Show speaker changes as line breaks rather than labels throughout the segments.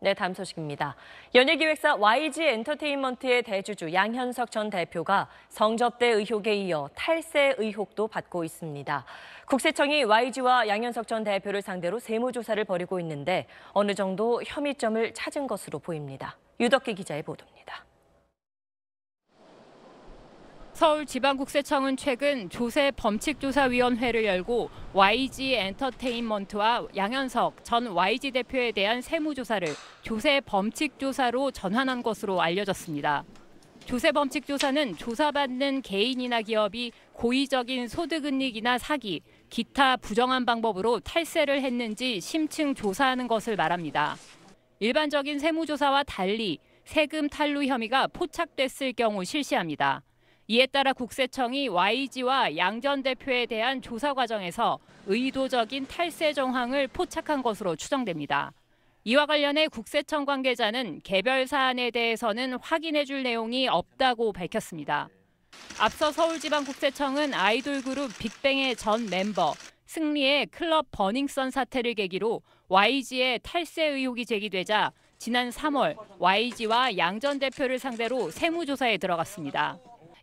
네, 다음 소식입니다. 연예기획사 YG 엔터테인먼트의 대주주 양현석 전 대표가 성접대 의혹에 이어 탈세 의혹도 받고 있습니다. 국세청이 YG와 양현석 전 대표를 상대로 세무조사를 벌이고 있는데 어느 정도 혐의점을 찾은 것으로 보입니다. 유덕기 기자의 보도입니다.
서울지방국세청은 최근 조세 범칙조사위원회를 열고 YG 엔터테인먼트와 양현석 전 YG 대표에 대한 세무조사를 조세 범칙조사로 전환한 것으로 알려졌습니다. 조세 범칙조사는 조사받는 개인이나 기업이 고의적인 소득은닉이나 사기, 기타 부정한 방법으로 탈세를 했는지 심층 조사하는 것을 말합니다. 일반적인 세무조사와 달리 세금 탈루 혐의가 포착됐을 경우 실시합니다. 이에 따라 국세청이 YG와 양전 대표에 대한 조사 과정에서 의도적인 탈세 정황을 포착한 것으로 추정됩니다. 이와 관련해 국세청 관계자는 개별 사안에 대해서는 확인해 줄 내용이 없다고 밝혔습니다. 앞서 서울지방국세청은 아이돌 그룹 빅뱅의 전 멤버 승리의 클럽 버닝썬 사태를 계기로 YG의 탈세 의혹이 제기되자 지난 3월 YG와 양전 대표를 상대로 세무조사에 들어갔습니다.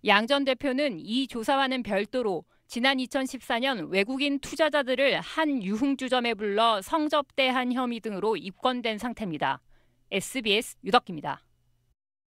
양전 대표는 이 조사와는 별도로 지난 2014년 외국인 투자자들을 한 유흥주점에 불러 성접대한 혐의 등으로 입건된 상태입니다. SBS 유덕입니다.